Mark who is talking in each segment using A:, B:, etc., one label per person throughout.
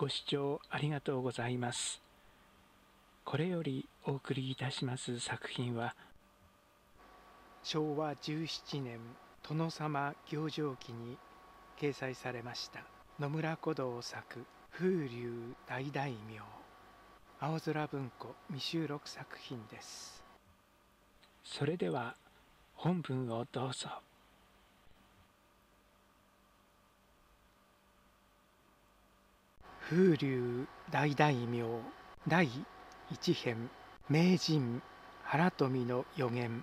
A: ご視聴ありがとうございます。これよりお送りいたします作品は昭和17年殿様行状記に掲載されました野村古道作風流大大名青空文庫未収録作品ですそれでは本文をどうぞ。風流大大名第一編名人原富の予言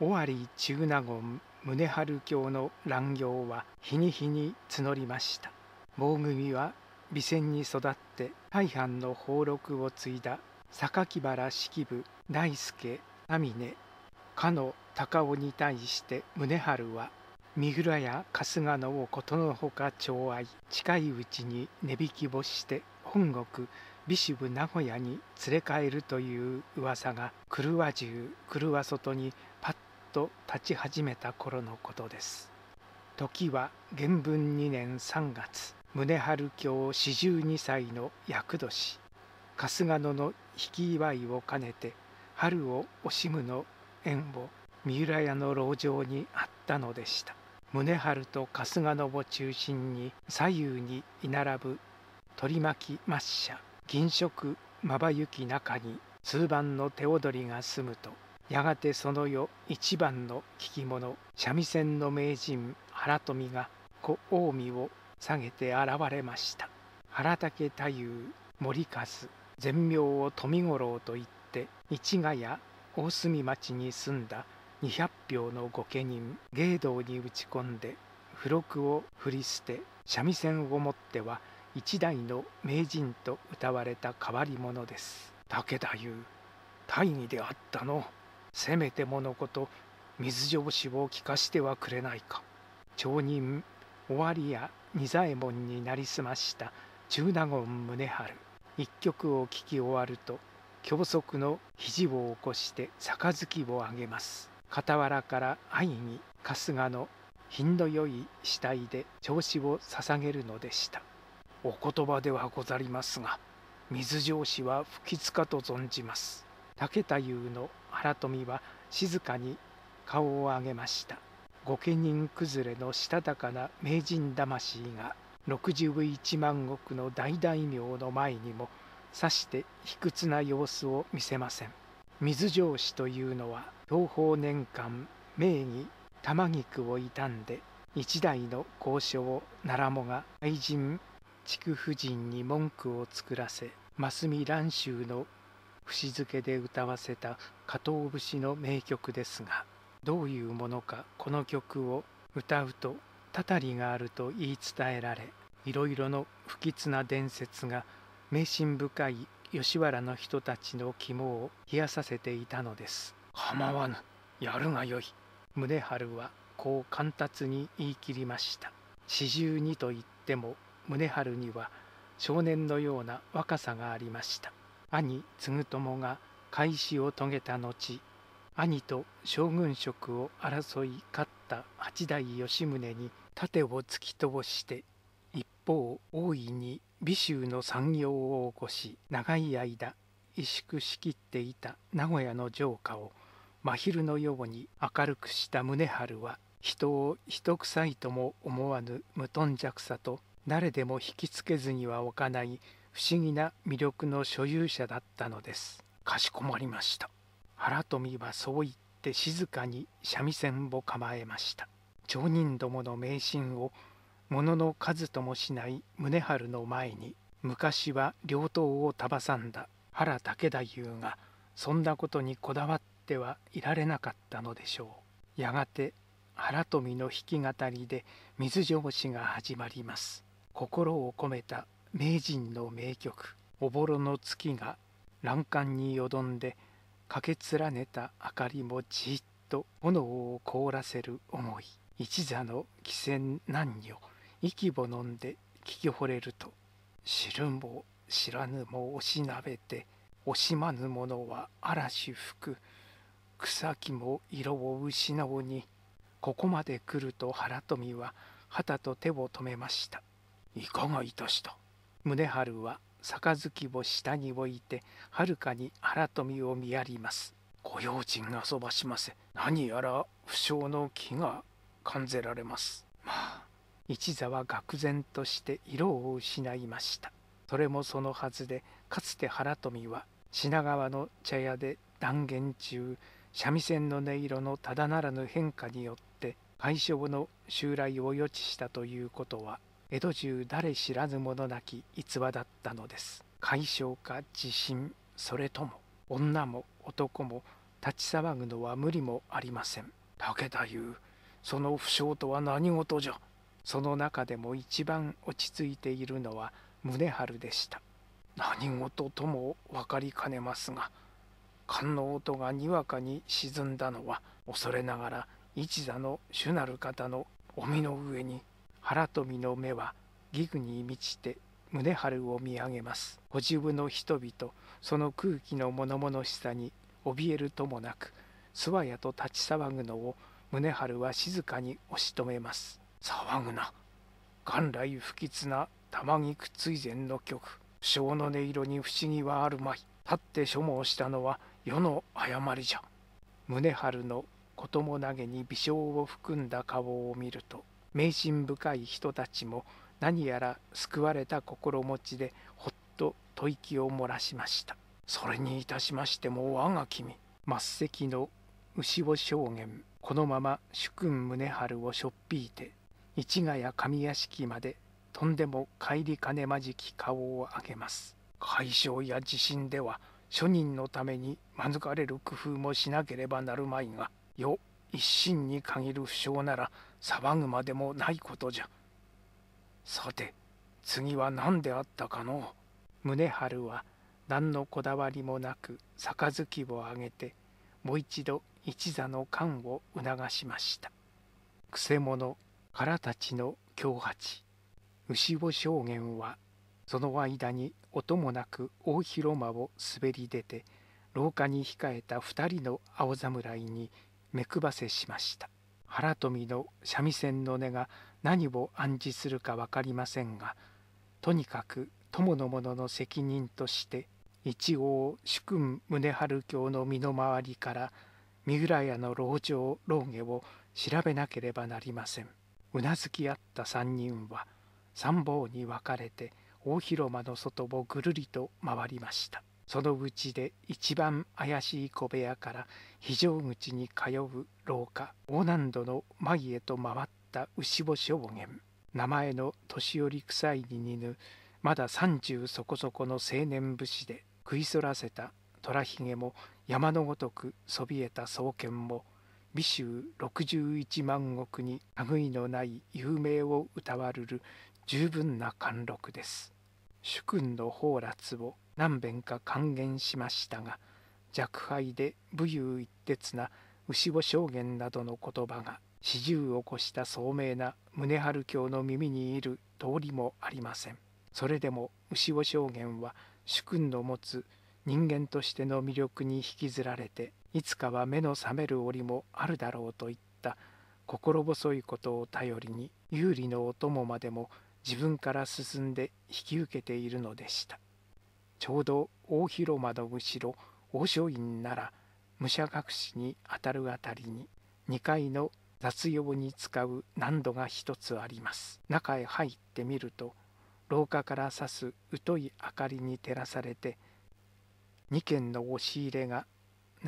A: 尾張中納言宗春卿の乱行は日に日に募りました棒組は備前に育って大藩の俸禄を継いだ榊原式部大輔阿峰かの高尾に対して宗春は三浦や春日野をことのほか寵愛近いうちに値引き干して本国美酒部名古屋に連れ帰るという噂が狂わ中狂わ外にパッと立ち始めた頃のことです時は元文2年3月宗春京四十二歳の厄年春日野の引き祝いを兼ねて春を惜しむの縁を三浦屋の籠城にあったのでした。宗春と春日野を中心に左右に居並ぶ取り巻き抹茶銀色まばゆき中に数番の手踊りが済むとやがてその世一番の聞き者三味線の名人原富が小近江を下げて現れました原武太夫森和全名を富五郎といって市ヶ谷大隅町に住んだ200票の御家人芸道に打ち込んで付録を振り捨て三味線を持っては一代の名人と歌われた変わり者です武田優大義であったのせめてものこと水上子を聞かしてはくれないか町人尾張や仁左衛門になりすました中納言宗春一曲を聴き終わると教則の肘を起こして杯をあげます傍らから愛に春日の品のよい死体で調子を捧げるのでしたお言葉ではござりますが水上司は不吉かと存じます竹田夫の原富は静かに顔を上げました御家人崩れのしたたかな名人魂が六十一万石の大大名の前にもさして卑屈な様子を見せません水上司というのは東方年間名義玉菊を傷んで一代の交書を奈良もが愛人筑夫人に文句を作らせ真見蘭州の節付けで歌わせた加藤節の名曲ですがどういうものかこの曲を歌うとたたりがあると言い伝えられいろいろの不吉な伝説が迷信深い吉原の人たちの肝を冷やさせていたのです。構わぬやるがよい宗春はこう簡達に言い切りました四十二と言っても宗春には少年のような若さがありました兄継友が開始を遂げた後兄と将軍職を争い勝った八代吉宗に盾を突き通して一方大いに美州の産業を起こし長い間萎縮しきっていた名古屋の城下を真昼のように明るくした宗春は人を人臭いとも思わぬ無頓着さと誰でも引きつけずには置かない不思議な魅力の所有者だったのですかしこまりました原富はそう言って静かに三味線を構えました町人どもの迷信を物のの数ともしない宗春の前に昔は両党を束さんだ原武太夫がそんなことにこだわってってはいられなかったのでしょうやがて原富の弾き語りで水上詩が始まります心を込めた名人の名曲「おぼろの月」が欄干によどんで駆け連ねた明かりもじっと炎を凍らせる思い一座の汽船難女息ぼのんで聞き惚れると知るも知らぬもおしなべて惜しまぬ者は嵐吹く草木も色を失うにここまで来ると原富は旗と手を止めましたいかがいたした宗春は杯を下に置いてはるかに原富を見やりますご用心がそばしませ何やら不詳の気が感じられますまあ一座は愕然として色を失いましたそれもそのはずでかつて原富は品川の茶屋で断言中三味線の音色のただならぬ変化によって解消の襲来を予知したということは江戸中誰知らぬ者なき逸話だったのです解消か地震それとも女も男も立ち騒ぐのは無理もありません武田優その不詳とは何事じゃその中でも一番落ち着いているのは宗春でした何事とも分かりかねますが勘の音がにわかに沈んだのは恐れながら一座の主なる方のお身の上に腹富の目はギグに満ちて宗春を見上げます。ご自分の人々、その空気の物々しさに怯えるともなく、諏訪やと立ち騒ぐのを宗春は静かに押し止めます。騒ぐな。元来不吉な玉菊追善の曲。不詳の音色に不思議はあるまい。立って所望したのは世の誤りじゃ宗春の子供投げに微笑を含んだ顔を見ると迷信深い人たちも何やら救われた心持ちでほっと吐息を漏らしましたそれにいたしましても我が君末席の牛尾証言このまま主君宗春をしょっぴいて市ヶ谷上屋敷までとんでも帰りかねまじき顔を上げます解消や地震では庶人のために免れる工夫もしなければなるまいがよ一心に限る不詳なら騒ぐまでもないことじゃさて次は何であったかの宗春は何のこだわりもなく杯をあげてもう一度一座の勘を促しましたくせ者からたちの強八牛尾将元はその間に音もなく大広間を滑り出て廊下に控えた二人の青侍に目配せしました原富の三味線の音が何を暗示するか分かりませんがとにかく友の者の責任として一応主君宗春教の身の回りから三浦屋の老城老下を調べなければなりませんうなずき合った三人は参謀に分かれて大広間の外をぐるりと回りましたそのうちで一番怪しい小部屋から非常口に通う廊下大難度の前へと回った牛干証言名前の年寄り臭いに似ぬまだ三十そこそこの青年武士で食いそらせた虎ひげも山のごとくそびえた双剣も美州61万石に類のない有名をうたわるる十分な貫禄です。主君の放辣を何べんか還元しましたが若輩で武勇一徹な牛尾証言などの言葉が四十を越した聡明な宗春卿の耳にいる通りもありませんそれでも牛尾証言は主君の持つ人間としての魅力に引きずられていつかは目の覚める折もあるだろうといった心細いことを頼りに有利のお供までも自分から進んで引き受けているのでしたちょうど大広間の後ろ大書院なら武者隠しにあたるあたりに2階の雑用に使う難度が一つあります中へ入ってみると廊下から差す疎い明かりに照らされて2軒の押し入れが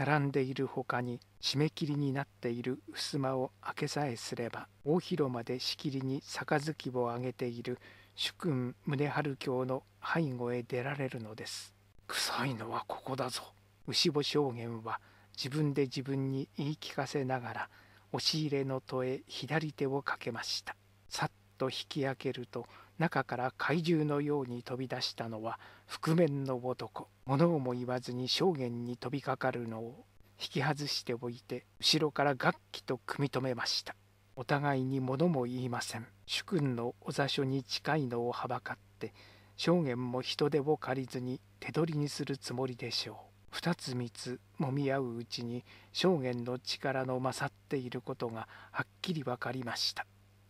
A: 並んでいる他に締め切りになっている襖を開けさえすれば大広間でしきりに杯をあげている主君宗春教の背後へ出られるのです。臭いのはここだぞ。牛母証言は自分で自分に言い聞かせながら押し入れの戸へ左手をかけました。さっと引き上げると中から怪獣のように飛び出したのは覆面の男物をも言わずに証言に飛びかかるのを引き外しておいて後ろから楽器と組み止めましたお互いに物も言いません主君のお座所に近いのをはばかって証言も人手を借りずに手取りにするつもりでしょう2つ3つもみ合ううちに証言の力の勝っていることがはっきり分かりました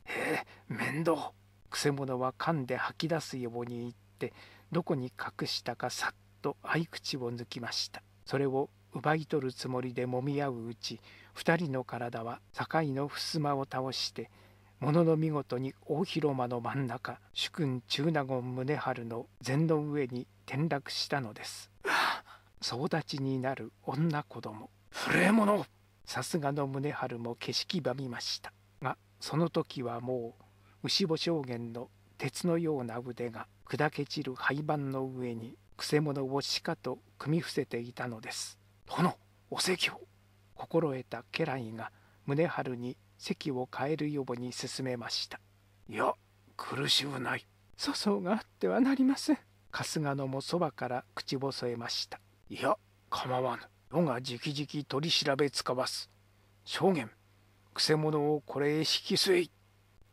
A: ええ面倒くせ者は噛んで吐き出すように言ってどこに隠したかさっと合口を抜きましたそれを奪い取るつもりでもみ合ううち2人の体は境の襖を倒してものの見事に大広間の真ん中主君中納言宗春の禅の上に転落したのです総立ちになる女子供震え者さすがの宗春も景色ばみましたがその時はもう牛穂証の鉄のような腕が砕け散る廃盤の上にくせ者をしかと組み伏せていたのです殿お席を心得た家来が宗春に席を変えるように進めましたいや苦しゅない粗相があってはなりません春日野もそばから口細えましたいや構わぬ世がじきじき取り調べつかわす将言くせ者をこれへ引き据え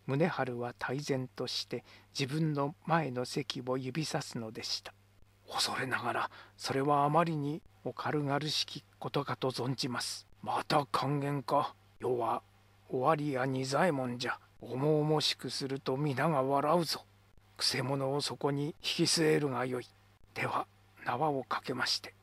A: 宗春は泰然として自分の前の席を指さすのでした恐れながらそれはあまりにお軽々しきことかと存じますまた還元か世は終わりや仁左衛門じゃ重々しくすると皆が笑うぞくせ者をそこに引き据えるがよいでは縄をかけまして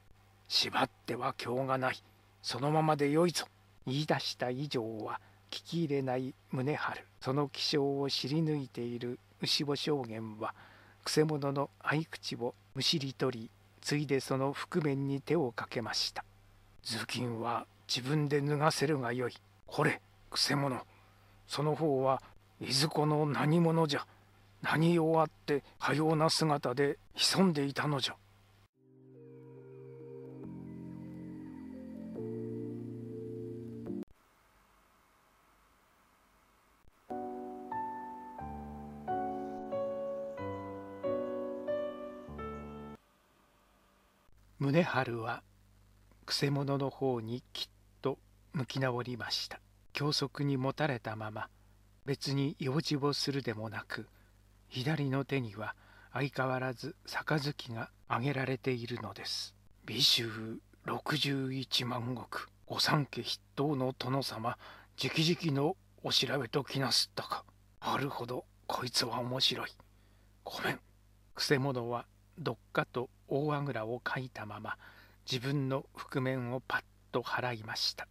A: 縛っては今日がないそのままでよいぞ言い出した以上は聞き入れない宗春その気性を知り抜いている牛尾将軍はくせ者の合口をむしり取りついでその覆面に手をかけました頭巾は自分で脱がせるがよいこれくせ者その方はいずこの何者じゃ何をあってかような姿で潜んでいたのじゃ宗春はくせ者の方にきっと向き直りました教則にもたれたまま別に用事をするでもなく左の手には相変わらず杯が挙げられているのです美衆61万石御三家筆頭の殿様直々のお調べときなすったかあるほどこいつは面白いごめんくせ者はどっかと大あぐらをかいたまま自分の覆面をパッと払いました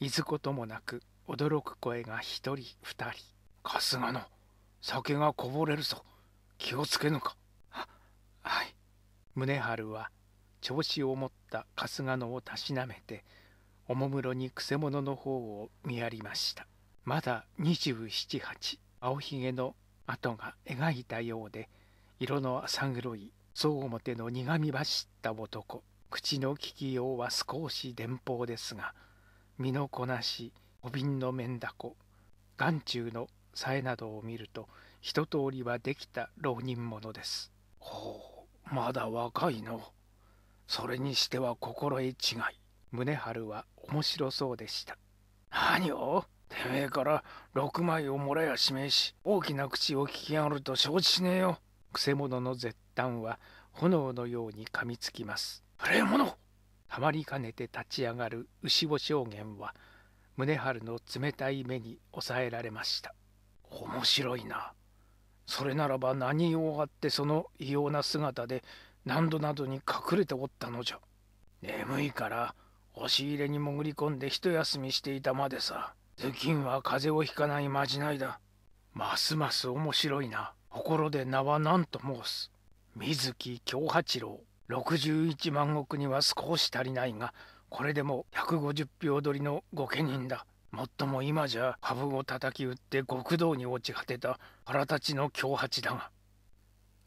A: いずこともなく驚く声が一人二人春日の酒がこぼれるぞ気をつけぬかははい宗春は調子を持った春日野をたしなめておもむろにくせ者の方を見やりましたまだ278青ひげの跡が描いたようで色の浅黒い総表の苦み走った男口の利きようは少し伝法ですが身のこなしお瓶の面だこ眼中のさえなどを見ると一通りはできた浪人者ですほうまだ若いのそれにしては心得違い宗春は面白そうでした何をてめえから6枚をもらやしめえし大きな口を聞きやがると承知しねえよくせ者の絶嘆は炎のように噛みつきます。あれ者たまりかねて立ち上がる牛尾証言は宗春の冷たい目に抑えられました。面白いな。それならば何用あってその異様な姿で何度などに隠れておったのじゃ。眠いから押し入れに潜り込んで一休みしていたまでさ。頭巾は風邪をひかないまじないだ。ますます面白いな。心で名は何と申す。水木京八郎。61万石には少し足りないが、これでも150票取りの御家人だ。もっとも今じゃ、羽生を叩き打って極道に落ち果てた腹立ちの京八だが。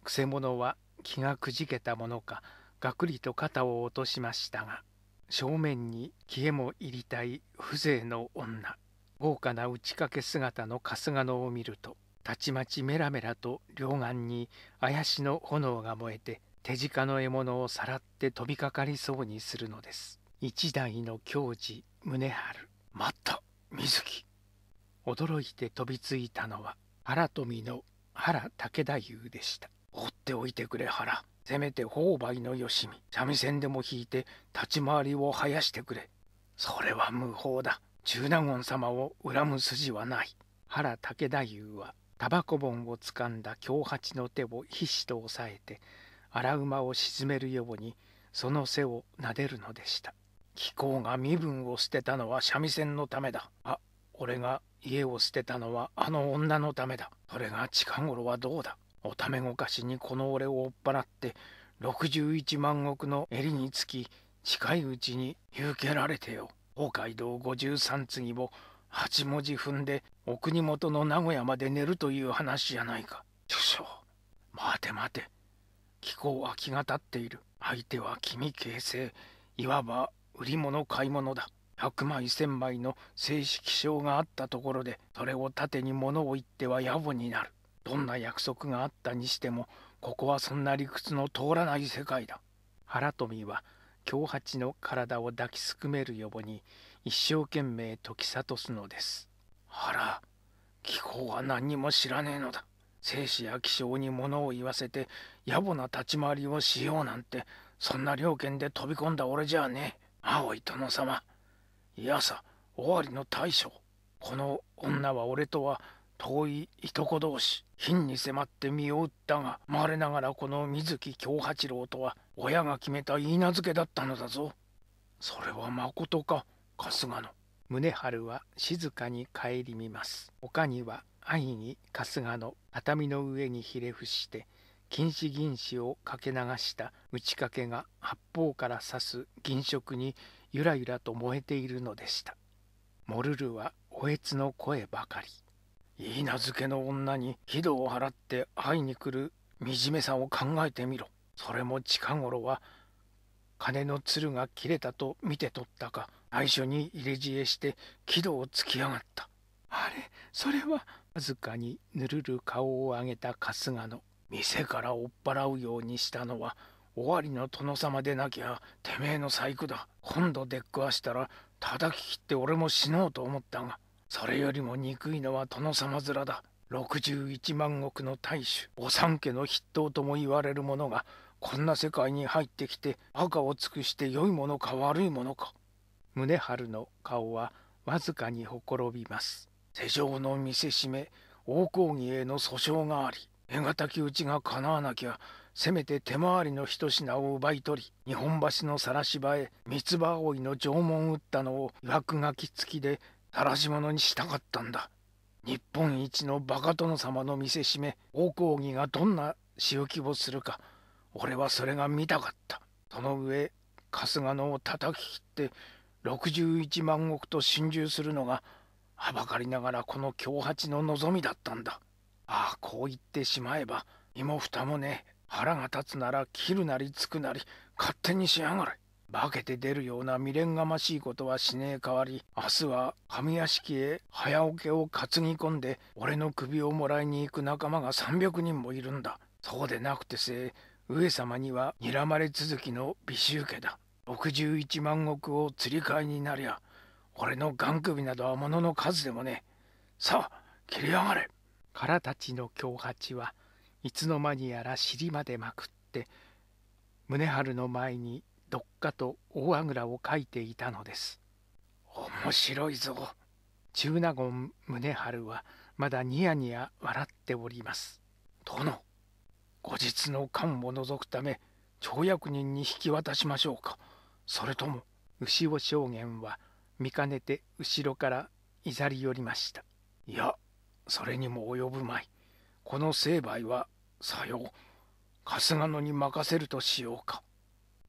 A: くせ者は気がくじけたものか、がくりと肩を落としましたが、正面に消えも入りたい風情の女。豪華な打ち掛け姿の春日野を見るとたちまちメラメラと両岸に怪しの炎が燃えて手近の獲物をさらって飛びかかりそうにするのです一代の矜持宗春待った水木驚いて飛びついたのは原富の原武太夫でした放っておいてくれ原せめて方々のよしみ三味線でも引いて立ち回りを生やしてくれそれは無法だ中納言様を恨む筋はない原武田優はタバコ盆をつかんだ京八の手を必死と押さえて荒馬を沈めるようにその背を撫でるのでした貴公が身分を捨てたのは三味線のためだあ俺が家を捨てたのはあの女のためだそれが近頃はどうだおためごかしにこの俺を追っ払って61万石の襟につき近いうちに言けられてよ北海道53次を八文字踏んでお国元の名古屋まで寝るという話じゃないか。少々待て待て。気候は気が立っている。相手は君形成。いわば売り物買い物だ。100枚1000枚の正式証があったところで、それを盾に物を言っては野暮になる。どんな約束があったにしても、ここはそんな理屈の通らない世界だ。原富は、京八の体を抱きすくめるよぼに、一生懸命解き諭すのですあら気候は何も知らねえのだ生死や気象に物を言わせて野暮な立ち回りをしようなんてそんな猟犬で飛び込んだ俺じゃねえ青い殿様いやさ尾張の大将この女は俺とは遠いいとこ同士貧に迫って身を売ったが我ながらこの水木京八郎とは親が決めた許嫁だったのだぞそれはまことか春日の宗春は静かに帰り見ます他には安易に春日の畳の上にひれ伏して金糸銀糸をかけ流した打ち掛けが八方から刺す銀色にゆらゆらと燃えているのでしたモルルはおえつの声ばかり許い名付けの女に非道を払って会いに来る惨めさを考えてみろそれも近頃は金の鶴が切れたと見て取ったか内緒に入れ知恵して木戸を突きやがったあれそれはわずかにぬるる顔を上げた春日の店から追っ払うようにしたのは尾張の殿様でなきゃてめえの細工だ今度出っわしたら叩き切って俺も死のうと思ったがそれよりも憎いのは殿様面だ六十一万石の大主お三家の筆頭とも言われる者がこんな世界に入ってきて赤を尽くして良いものか悪いものか宗春の顔はわずかにほころびます。世情の見せしめ、王公儀への訴訟があり、がたきうちが叶わなきゃ、せめて手回りの一品を奪い取り、日本橋の晒し場へ三つ葉葵の縄文打ったのを曰くき付きで晒し者にしたかったんだ。日本一のバカ殿様の見せしめ、王公儀がどんな仕置きをするか、俺はそれが見たかった。その上、春日野を叩き切って61万石と心中するのがはばかりながらこの京八の望みだったんだああこう言ってしまえば身も蓋もね腹が立つなら切るなりつくなり勝手にしやがれ化けて出るような未練がましいことはしねえ代わり明日は上屋敷へ早おけを担ぎ込んで俺の首をもらいに行く仲間が300人もいるんだそうでなくてせ上様には睨まれ続きの美醜家だ61万石を釣り替えになりゃ俺の眼首などは物の数でもねさあ切りやがれからたちの京八はいつの間にやら尻までまくって宗春の前にどっかと大あぐらをかいていたのです面白いぞ中納言宗春はまだニヤニヤ笑っております殿後日の勘を除くため町役人に引き渡しましょうかそれとも牛尾将言は見かねて後ろからいざり寄りましたいやそれにも及ぶまいこの成敗はさよう春日野に任せるとしようか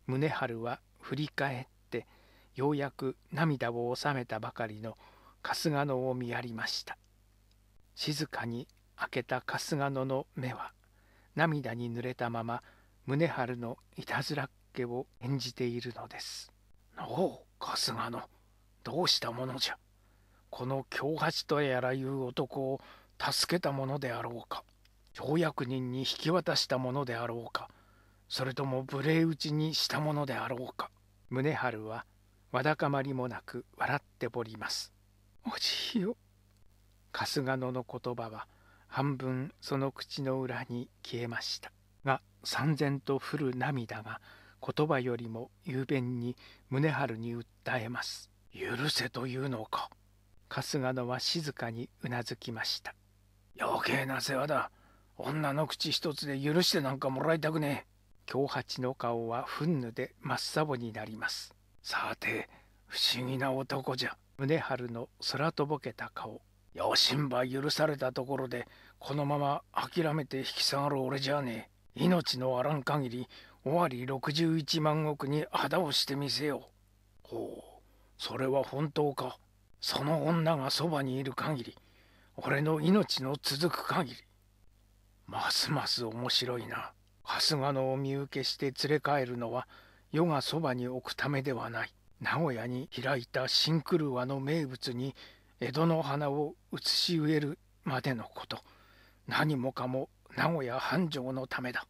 A: 宗春は振り返ってようやく涙を収めたばかりの春日野を見やりました静かに開けた春日野の目は涙に濡れたまま宗春のいたずらっ家を演じているのですのう春日のどうしたものじゃこの京八とやらいう男を助けたものであろうか条約人に引き渡したものであろうかそれとも無礼討ちにしたものであろうか宗春はわだかまりもなく笑っておりますおじいよ春日野の言葉は半分その口の裏に消えましたが三千と降る涙が言葉よりも雄弁に宗春に訴えます。許せというのか。春日野は静かにうなずきました。余計な世話だ。女の口一つで許してなんかもらいたくねえ。京八の顔は憤怒で真っ青になります。さて、不思議な男じゃ。宗春の空とぼけた顔。余震ば許されたところで、このまま諦めて引き下がる俺じゃねえ。命のあらん限り、尾張61万石に肌をしてみせよう。ほう、それは本当か。その女がそばにいる限り、俺の命の続く限り。ますます面白いな。春日野を見受けして連れ帰るのは、世がそばに置くためではない。名古屋に開いた新狂わの名物に、江戸の花を移し植えるまでのこと。何もかも名古屋繁盛のためだ。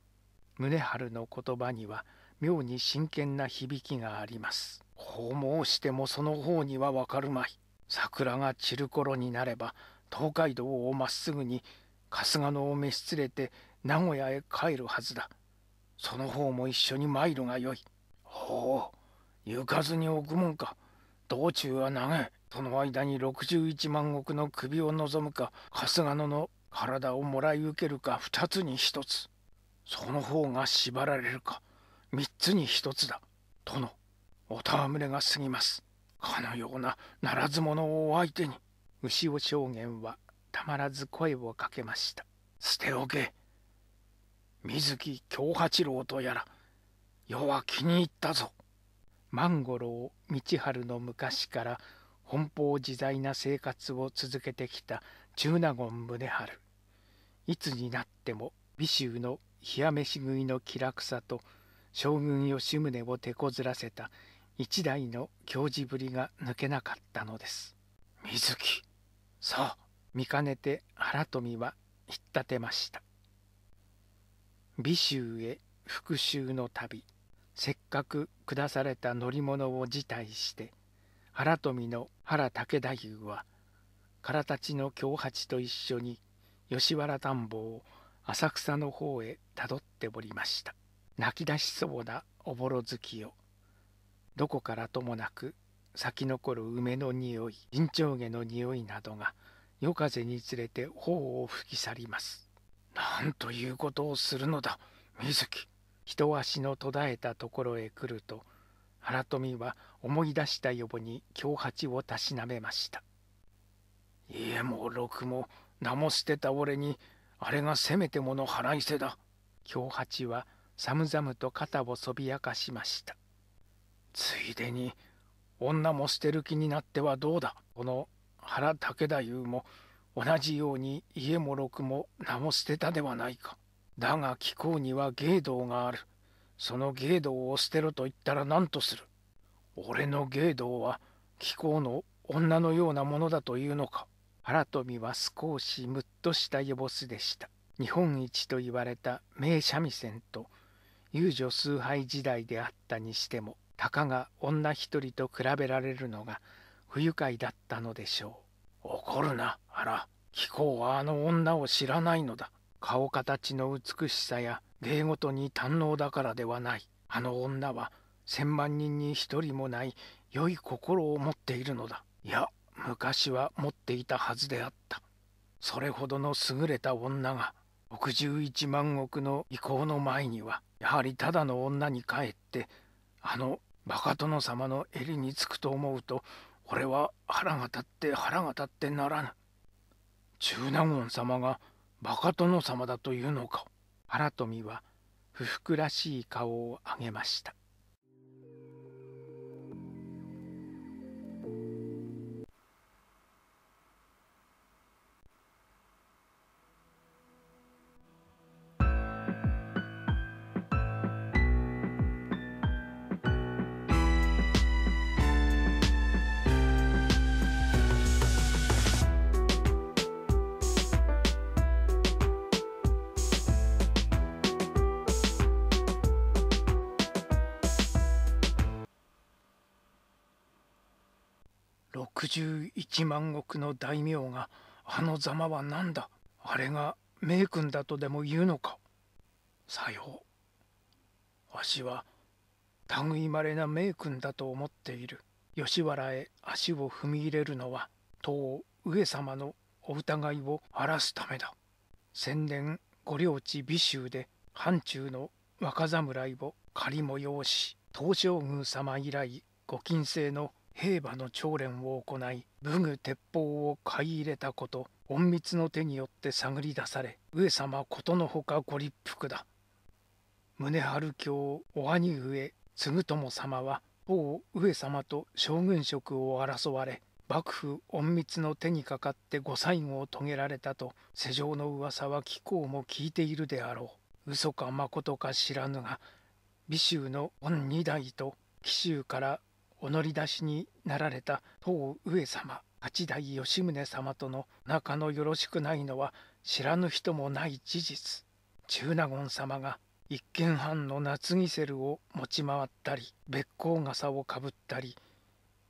A: 宗春の言葉には妙に真剣な響きがあります。訪問してもその方にはわかるまい。桜が散る頃になれば東海道をまっすぐに春日野を召し連れて名古屋へ帰るはずだ。その方も一緒に参るがよい。ほう、行かずに置くもんか。道中は長い。その間に61万石の首を望むか、春日野の体をもらい受けるか二つに一つ。その方が縛られるか三つに一つだ殿お戯れが過ぎますかのようなならず者を相手に牛尾証言はたまらず声をかけました捨ておけ水木京八郎とやら世は気に入ったぞ万五郎道春の昔から奔放自在な生活を続けてきた中納言宗春いつになっても美州の冷や飯食いの気楽さと将軍吉宗を手こずらせた一代の行事ぶりが抜けなかったのです水木そう見かねて原富は引っ立てました美州へ復讐の旅せっかく下された乗り物を辞退して原富の原武太夫は空立ちの京八と一緒に吉原田んぼを浅草の方へたどっておりました泣き出しそうなおぼろ月よどこからともなく咲き残る梅の匂い陣長毛の匂いなどが夜風につれて頬を吹き去りますなんということをするのだ水木一足の途絶えたところへ来ると原富は思い出した予母に京八をたしなめました家もくも名も捨てた俺にあれがせめてもの腹いせだ。京八は寒々と肩をそびやかしました。ついでに、女も捨てる気になってはどうだ。この原武太夫も同じように家もろくも名も捨てたではないか。だが貴公には芸道がある。その芸道を捨てろと言ったら何とする。俺の芸道は貴公の女のようなものだというのか。原富は少しムッとしたよボスでした。日本一と言われた名三味線と遊女崇拝時代であったにしてもたかが女一人と比べられるのが不愉快だったのでしょう怒るなあら貴公はあの女を知らないのだ顔形の美しさや芸事に堪能だからではないあの女は千万人に一人もない良い心を持っているのだいや昔は持っていたはずであったそれほどの優れた女が61万石の意向の前にはやはりただの女に帰ってあのバカ殿様の襟につくと思うと俺は腹が立って腹が立ってならぬ中納言様がバカ殿様だというのか原富は不服らしい顔を上げました61万石の大名があのざまは何だあれが名君だとでも言うのかさようわしは類まれな名君だと思っている吉原へ足を踏み入れるのは当上様のお疑いを晴らすためだ先年御領地美州で藩中の若侍を仮催し東照宮様以来ご近世の兵馬の長連を行い武具鉄砲を買い入れたこと隠密の手によって探り出され上様ことのほかご立腹だ宗春卿お兄上継友様は王上様と将軍職を争われ幕府隠密の手にかかってご最後を遂げられたと世情の噂は貴公も聞いているであろう嘘かまことか知らぬが美州の御二代と紀州からお乗り出しになられた当上様八代吉宗様との仲のよろしくないのは知らぬ人もない事実中納言様が一軒半の夏着せるを持ち回ったり別甲傘をかぶったり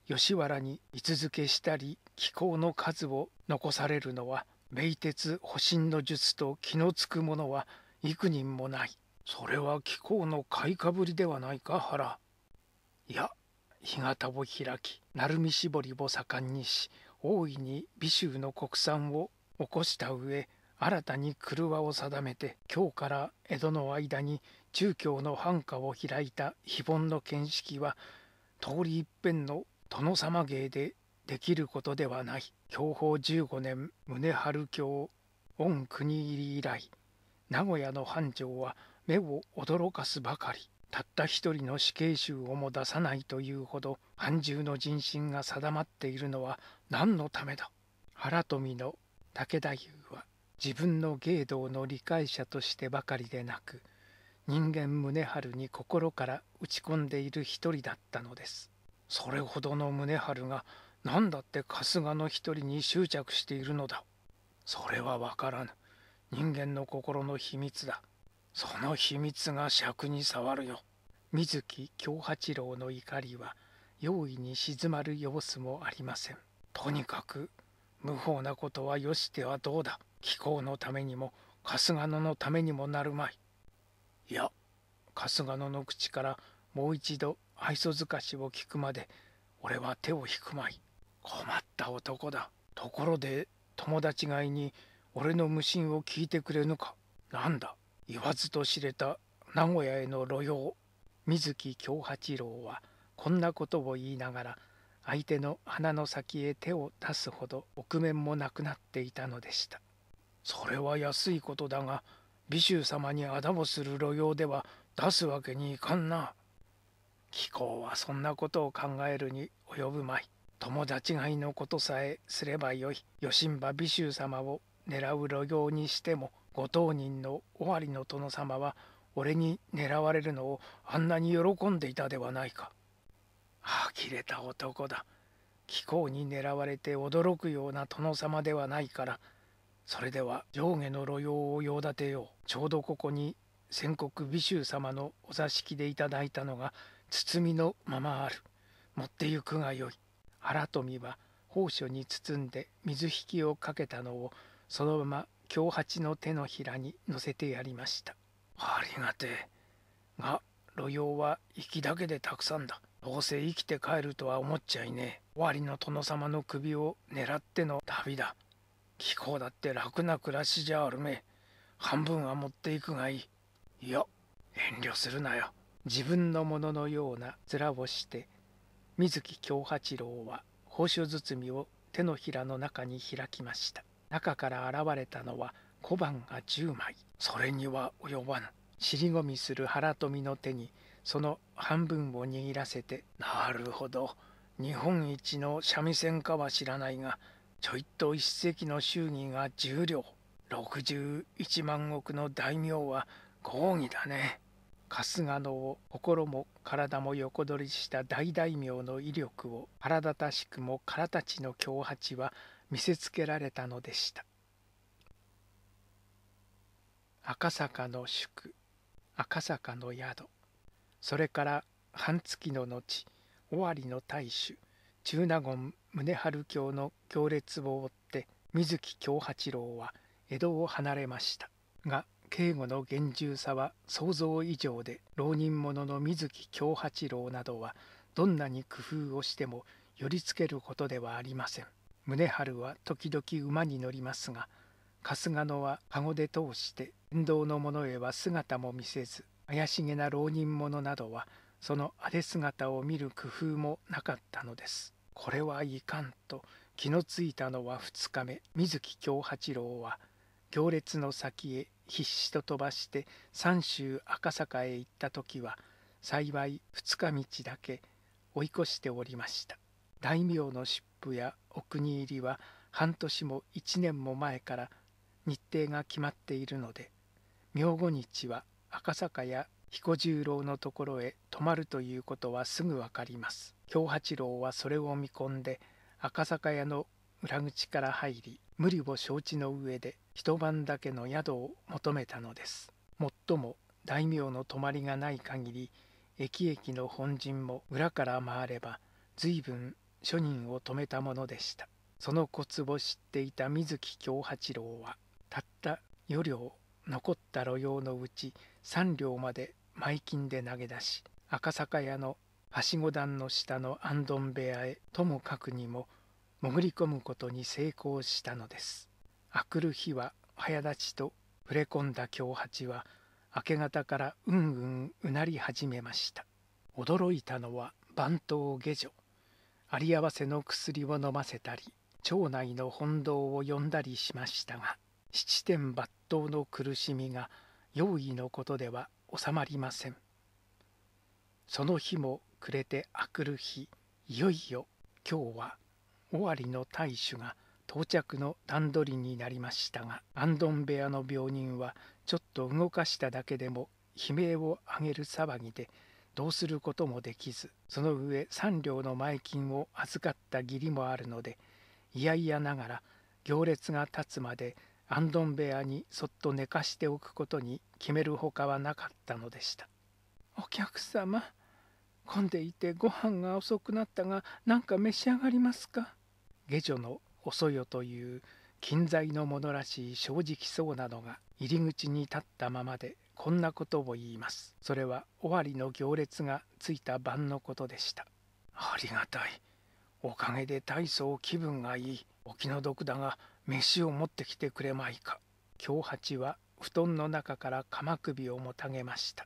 A: 吉原に居続けしたり気候の数を残されるのは名鉄保身の術と気のつくものは幾人もないそれは気候の買いかぶりではないか原いや干潟を開き鳴海絞りを盛んにし大いに美州の国産を起こした上新たに車を定めて京から江戸の間に中京の繁華を開いた非凡の見識は通り一遍の殿様芸でできることではない享保15年宗春京御国入り以来名古屋の繁盛は目を驚かすばかりたった一人の死刑囚をも出さないというほど安住の人心が定まっているのは何のためだ原富の武田優は自分の芸道の理解者としてばかりでなく人間宗春に心から打ち込んでいる一人だったのですそれほどの宗春が何だって春日の一人に執着しているのだそれは分からぬ人間の心の秘密だその秘密が尺に触るよ水木京八郎の怒りは容易に静まる様子もありませんとにかく無法なことはよしてはどうだ気候のためにも春日野のためにもなるまいいや春日野の口からもう一度愛想づかしを聞くまで俺は手を引くまい困った男だところで友達がいに俺の無心を聞いてくれぬかなんだ言わずと知れた名古屋への路用水木京八郎はこんなことを言いながら相手の鼻の先へ手を出すほど臆面もなくなっていたのでしたそれは安いことだが美衆様にあだをする路用では出すわけにいかんな貴公はそんなことを考えるに及ぶまい友達がいのことさえすればよい吉ん美衆様を狙う路用にしてもご当人の尾張の殿様は俺に狙われるのをあんなに喜んでいたではないか。呆れた男だ。貴公に狙われて驚くような殿様ではないから、それでは上下の路用を用立てよう。ちょうどここに戦国美衆様のお座敷でいただいたのが包みのままある。持ってゆくがよい。荒富は宝書に包んで水引きをかけたのをそのまま京八の手のひらに乗せてやりましたありがてえが路用は息だけでたくさんだどうせ生きて帰るとは思っちゃいねえ終わりの殿様の首を狙っての旅だ気候だって楽な暮らしじゃあるめ半分は持っていくがいいいや遠慮するなよ自分のもののような面をして水木京八郎は宝書包みを手のひらの中に開きました中から現れたのは小判が10枚それには及ばぬ尻込みする腹富の手にその半分を握らせてなるほど日本一の三味線かは知らないがちょいと一隻の祝儀が10両61万石の大名は豪義だね春日野を心も体も横取りした大大名の威力を腹立たしくも空たちの強八は見せつけられたのでした赤坂の宿赤坂の宿それから半月の後尾張の大主中納言宗春教の行列を追って水木京八郎は江戸を離れましたが警護の厳重さは想像以上で浪人者の水木京八郎などはどんなに工夫をしても寄りつけることではありません。宗春は時々馬に乗りますが春日野は籠で通して沿道の者へは姿も見せず怪しげな浪人者などはその荒れ姿を見る工夫もなかったのです。これはいかんと気のついたのは2日目水木京八郎は行列の先へ必死と飛ばして三州赤坂へ行った時は幸い二日道だけ追い越しておりました大名の出部やお国入りは半年も1年も前から日程が決まっているので明後日は赤坂や彦十郎のところへ泊まるということはすぐわかります京八郎はそれを見込んで赤坂屋の裏口から入り無理を承知の上で一晩だけの宿を求めたのですもっとも大名の泊まりがない限り駅駅の本陣も裏から回れば随分庶人を止めたものでしたその小壺を知っていた水木京八郎はたった4両残った路用のうち3両まで前金で投げ出し赤坂屋のはしご段の下の安頓部屋へともかくにも潜り込むことに成功したのです明くる日は早立ちと触れ込んだ京八は明け方からうんうんうなり始めました驚いたのは番頭下女あり合わせの薬を飲ませたり町内の本堂を呼んだりしましたが七点抜刀の苦しみが容易のことでは収まりませんその日も暮れて明くる日いよいよ今日は尾張の大主が到着の段取りになりましたが安ン部屋の病人はちょっと動かしただけでも悲鳴を上げる騒ぎでどうすることもできずその上三両の前金を預かった義理もあるのでいやいやながら行列が立つまでアンドン部屋にそっと寝かしておくことに決めるほかはなかったのでしたお客様混んでいてご飯が遅くなったが何か召し上がりますか下女の遅そよという近在のものらしい正直そうなのが入り口に立ったままでこんなことを言いますそれは尾張の行列がついた晩のことでしたありがたいおかげで大層気分がいいお気の毒だが飯を持ってきてくれまいか京八は布団の中から鎌首をもたげました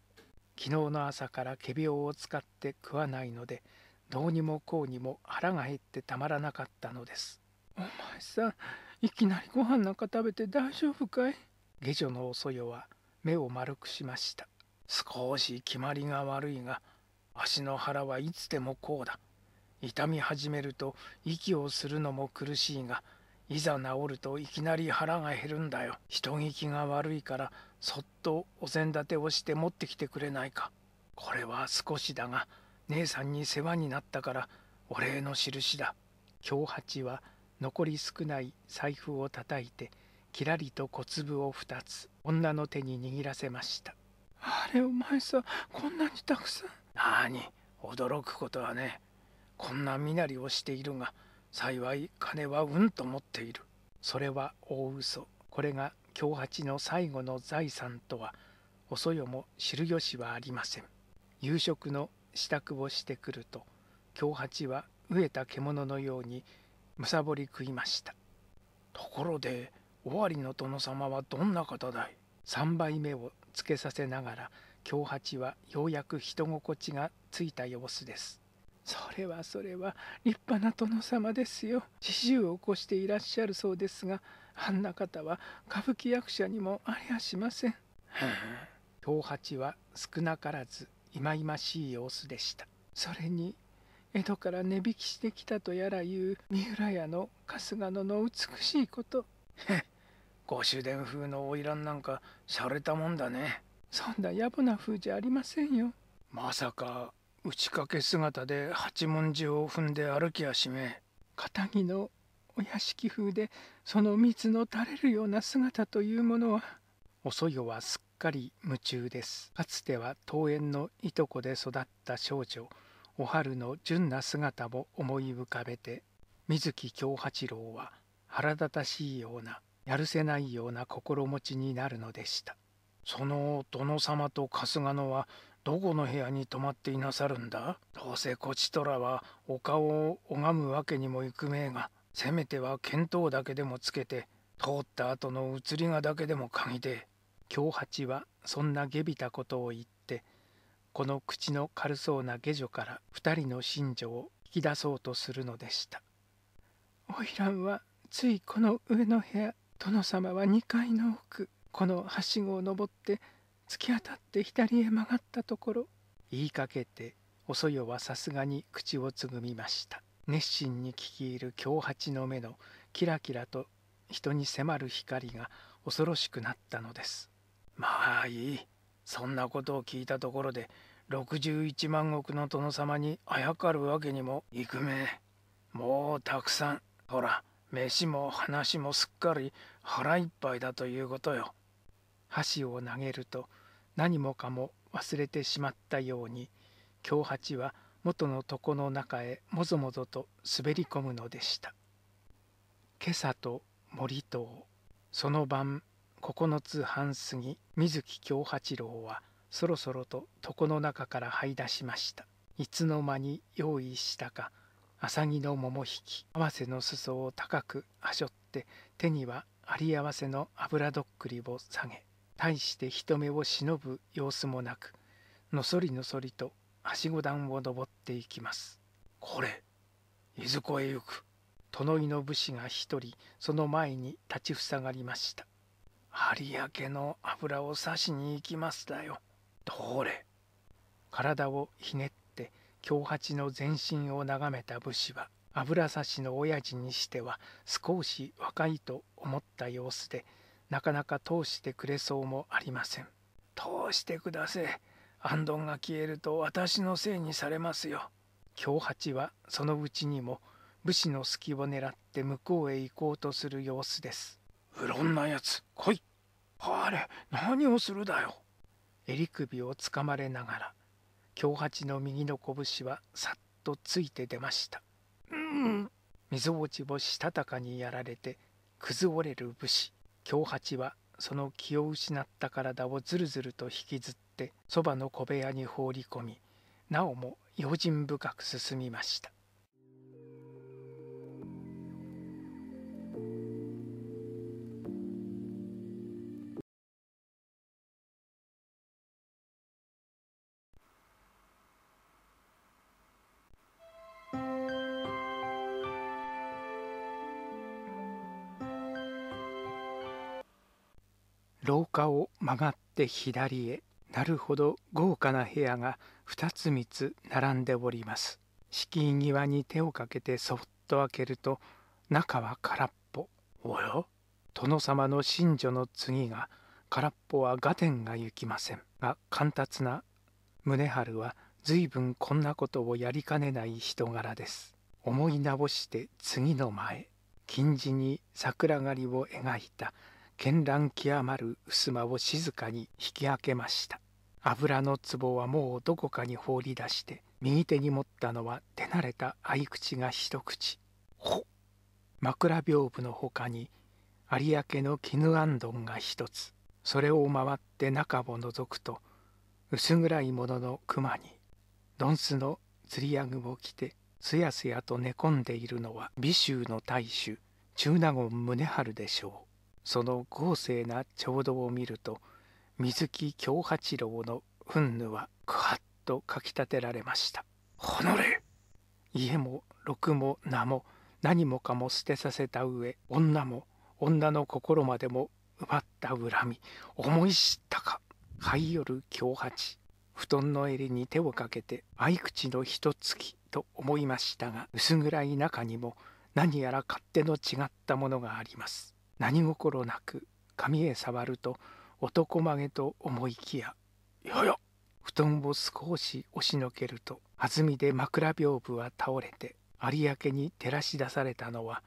A: 昨日の朝から仮病を使って食わないのでどうにもこうにも腹が減ってたまらなかったのですお前さんいきなりご飯なんか食べて大丈夫かい下女のおそよは目を丸くしました少し決まりが悪いが足の腹はいつでもこうだ痛み始めると息をするのも苦しいがいざ治るといきなり腹が減るんだよ人聞きが悪いからそっとお膳立てをして持ってきてくれないかこれは少しだが姉さんに世話になったからお礼の印だ京八は残り少ない財布をたたいてきらりと小粒を2つ女の手に握らせましたあれお前さこんなにたくさんなに驚くことはねこんな身なりをしているが幸い金はうんと持っているそれは大嘘これが京八の最後の財産とはおそよも知るよしはありません夕食の支度をしてくると京八は飢えた獣のようにむさぼり食いましたところで尾張の殿様はどんな方だい3杯目をつけさせながら京八はようやく人心地がついた様子ですそれはそれは立派な殿様ですよ四十を起こしていらっしゃるそうですがあんな方は歌舞伎役者にもありゃしません 京八は少なからず忌々しい様子でしたそれに江戸から値引きしてきたとやらいう三浦屋の春日野の美しいこと ご主伝風の花魁なんか洒落たもんだねそんな野暮な風じゃありませんよまさか打ち掛け姿で八文字を踏んで歩きやしめ片木のお屋敷風でその蜜の垂れるような姿というものは遅よはすっかり夢中ですかつては桃園のいとこで育った少女お春の純な姿を思い浮かべて水木京八郎は腹立たしいようなやるせないような心持ちになるのでしたその殿様と春日野はどこの部屋に泊まっていなさるんだどうせこちとらはお顔を拝むわけにもいくめえがせめては見当だけでもつけて通った後の写りがだけでも嗅ぎで京八はそんな下びたことを言ってこの口の軽そうな下女から二人の信女を引き出そうとするのでしたらんはついこの上の部屋殿様は2階の奥このはしごを登って突き当たって左へ曲がったところ言いかけておそよはさすがに口をつぐみました熱心に聞き入る京八の目のキラキラと人に迫る光が恐ろしくなったのですまあいいそんなことを聞いたところで61万石の殿様にあやかるわけにもいくめもうたくさんほら飯も話もすっかり腹いっぱいだということよ。箸を投げると何もかも忘れてしまったように京八は元の床の中へもぞもぞと滑り込むのでした。今朝と森とその晩9つ半過ぎ水木京八郎はそろそろと床の中から這い出しました。いつの間に用意したか浅木の桃引き合わせの裾を高くはしょって手にはあり合わせの油どっくりを下げ大して人目を忍ぶ様子もなくのそりのそりとはしご段を登っていきますこれいずこへ行く殿井の武士が一人その前に立ちふさがりました有明の油を刺しに行きますだよどれ体をひねっ京八の全身を眺めた武士は油差しの親父にしては少し若いと思った様子でなかなか通してくれそうもありません通してくだせえ安どんが消えると私のせいにされますよ京八はそのうちにも武士の隙を狙って向こうへ行こうとする様子ですうろんなやつ来いあれ何をするだよ襟首をつかまれながら京八の右の拳はさっとついて出ました。うん、溝落ちをしたたかにやられて崩れる武士京八はその気を失った体をずるずると引きずってそばの小部屋に放り込みなおも用心深く進みました。廊下を曲がって左へなるほど豪華な部屋が2つ3つ並んでおります敷居際に手をかけてそっと開けると中は空っぽおや殿様の寝所の次が空っぽは合点が行きませんが簡達な宗春は随分こんなことをやりかねない人柄です思い直して次の前近似に桜狩りを描いた絢爛極まる襖を静かに引き開けました油の壺はもうどこかに放り出して右手に持ったのは手慣れた合口が一口ほ枕屏風のほかに有明の絹あんどんが一つそれを回って中を覗くと薄暗いものの熊にドンスの釣り具を着てすやすやと寝込んでいるのは美州の大衆中納言宗春でしょう。その豪勢な調度を見ると水木京八郎の憤怒はくはっとかきたてられましたのれ家もくも名も何もかも捨てさせた上女も女の心までも奪った恨み思い知ったか灰夜京八布団の襟に手をかけて合口のひとつきと思いましたが薄暗い中にも何やら勝手の違ったものがあります何心なく髪へ触ると男曲げと思いきや「よよ!」布団を少し押しのけると弾みで枕屏風は倒れて有明に照らし出されたのは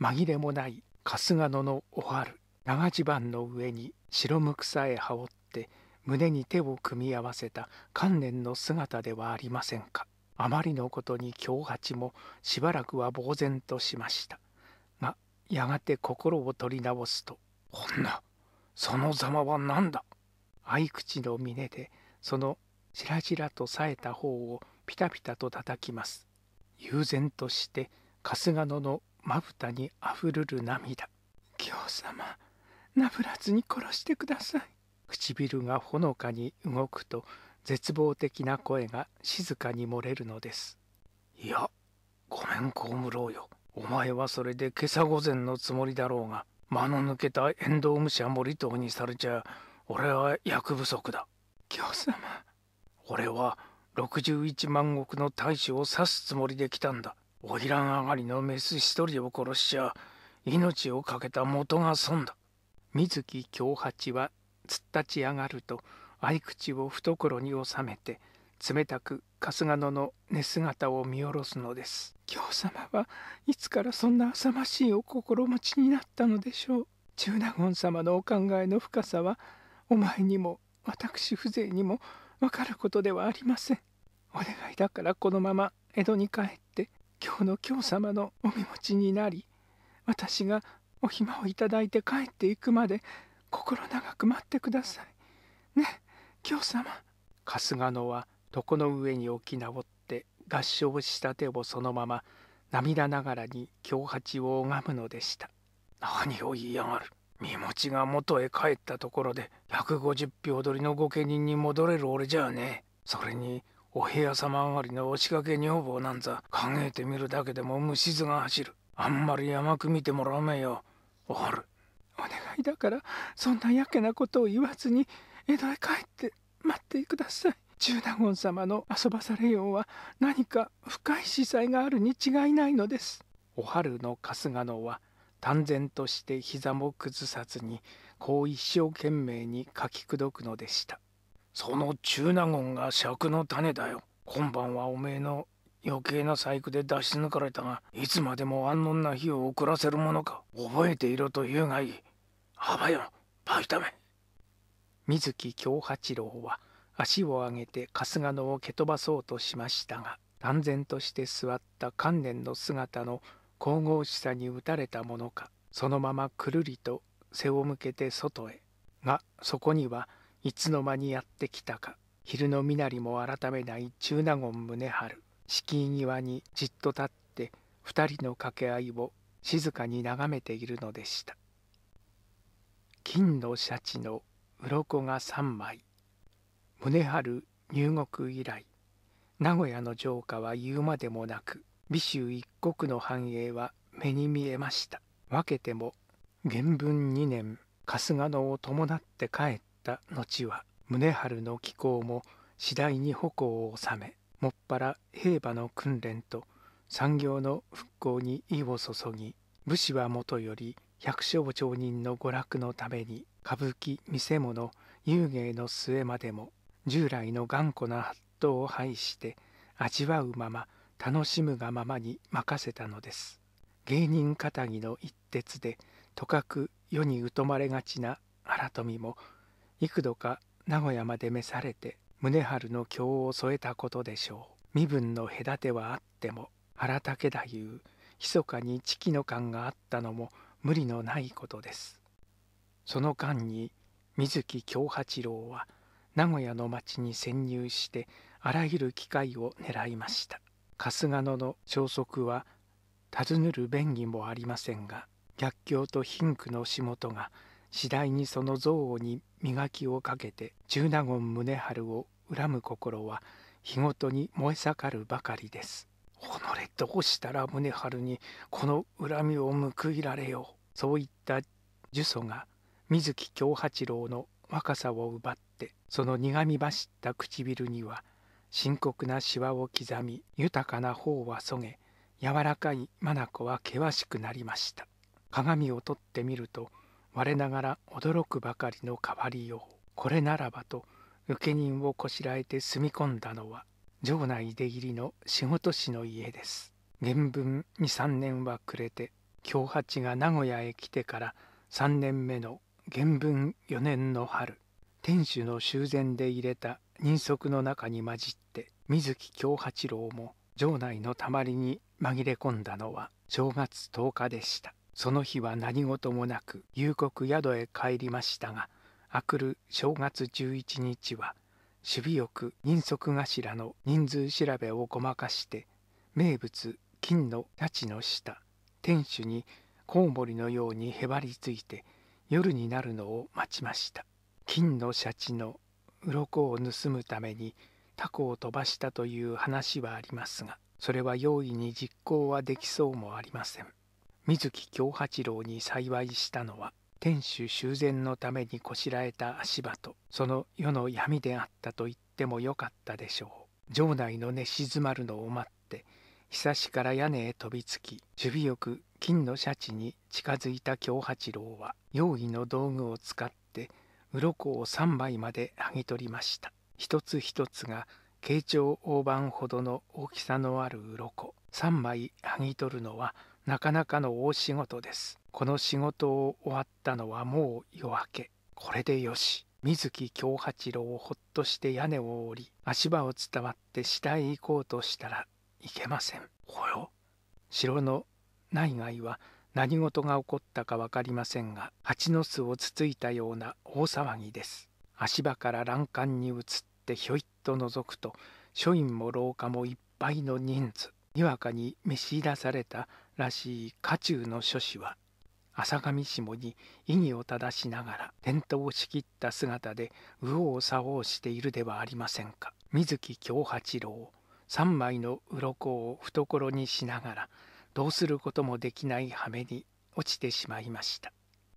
A: 紛れもない春日野のお春長襦袢の上に白むくさえ羽織って胸に手を組み合わせた観念の姿ではありませんかあまりのことに京八もしばらくは呆然としましたやがて心を取り直すと「女そのざまは何だ?」合口の峰でそのちらちらと冴えた方をピタピタと叩きます悠然として春日野のまぶたにあふるる涙「京様なぶらずに殺してください」唇がほのかに動くと絶望的な声が静かに漏れるのです「いやごめん小室よお前はそれで今朝午前のつもりだろうが、間の抜けた遠藤武者森藤にされちゃ、俺は役不足だ。教様。俺は61万石の大使を刺すつもりで来たんだ。花魁上がりのメス一人を殺しちゃ、命を懸けた元が損だ。水木京八は突っ立ち上がると、合口を懐に収めて、冷たく春日野の寝姿を見下ろすのです京様はいつからそんな浅ましいお心持ちになったのでしょう中納言様のお考えの深さはお前にも私風情にもわかることではありませんお願いだからこのまま江戸に帰って今日の京様のお身持ちになり私がお暇をいただいて帰っていくまで心長く待ってくださいね京様春日野は床の上に置き直って合掌した手をそのまま涙ながらに京八を拝むのでした何を言いやがる身持ちが元へ帰ったところで150票取りの御家人に戻れる俺じゃあねそれにお部屋様上がりの押しかけ女房なんざ考えてみるだけでも虫図が走るあんまり甘く見てもらわねえよおはるお願いだからそんなやけなことを言わずに江戸へ帰って待ってください中納言様の遊ばされようは何か深い司祭があるに違いないのです。お春の春日野は淡然として膝も崩さずにこう一生懸命に書きくどくのでした。その中納言が尺の種だよ。今晩はおめえの余計な細工で出し抜かれたがいつまでも安穏な日を遅らせるものか覚えていろと言うがいい。幅よ、バイタメ。水木京八郎は足を上げて春日野を蹴飛ばそうとしましたが断然として座った観念の姿の神々しさに打たれたものかそのままくるりと背を向けて外へがそこにはいつの間にやってきたか昼の身なりも改めない中納言宗春敷居際にじっと立って二人の掛け合いを静かに眺めているのでした金のシャチの鱗が3枚宗春入国以来名古屋の城下は言うまでもなく美州一国の繁栄は目に見えました分けても元文2年春日野を伴って帰った後は宗春の気候も次第に矛を収めもっぱら兵馬の訓練と産業の復興に意を注ぎ武士はもとより百姓町人の娯楽のために歌舞伎見せ物遊芸の末までも従来の頑固な発想を排して味わうまま楽しむがままに任せたのです芸人かたぎの一徹でとかく世に疎まれがちな荒富も幾度か名古屋まで召されて宗春の経を添えたことでしょう身分の隔てはあっても原武いう密かに知気の感があったのも無理のないことですその間に水木京八郎は「名古屋の町に潜入してあらゆる機会を狙いました春日野の消息は尋ねる便宜もありませんが逆境と貧苦の仕事が次第にその憎悪に磨きをかけて十納言宗春を恨む心は日ごとに燃え盛るばかりです己どうしたら宗春にこの恨みを報いられようそういった呪詛が水木京八郎の若さを奪ってその苦み走った唇には深刻なしわを刻み豊かな頬はそげ柔らかい眼は険しくなりました鏡を取ってみると我ながら驚くばかりの変わりようこれならばと受け人をこしらえて住み込んだのは城内出入りの仕事師の家です原文23年は暮れて京八が名古屋へ来てから3年目の原文四年の春天守の修繕で入れた人足の中に混じって水木京八郎も城内のたまりに紛れ込んだのは正月10日でしたその日は何事もなく夕刻宿へ帰りましたが明くる正月11日は守備よく人足頭の人数調べをごまかして名物金の太刀の下天守にコウモリのようにへばりついて夜になるのを待ちました金のシャチの鱗を盗むためにタコを飛ばしたという話はありますがそれは容易に実行はできそうもありません水木京八郎に幸いしたのは天守修繕のためにこしらえた足場とその世の闇であったと言ってもよかったでしょう城内の寝静まるのを待久しから屋根へ飛びつき守備よく金のシャチに近づいた京八郎は用意の道具を使って鱗を3枚まで剥ぎ取りました一つ一つが慶長大判ほどの大きさのある鱗3枚剥ぎ取るのはなかなかの大仕事ですこの仕事を終わったのはもう夜明けこれでよし水木京八郎をほっとして屋根を降り足場を伝わって下へ行こうとしたらいけません。ほよ。城の内外は何事が起こったか分かりませんが蜂の巣をつついたような大騒ぎです足場から欄干に移ってひょいっと覗くと書院も廊下もいっぱいの人数にわかに召し出されたらしい家中の諸士は浅上下に意義を正しながら転倒を仕切った姿で右往左往しているではありませんか水木京八郎三枚の鱗を懐にしながらどうすることもできない羽目に落ちてしまいました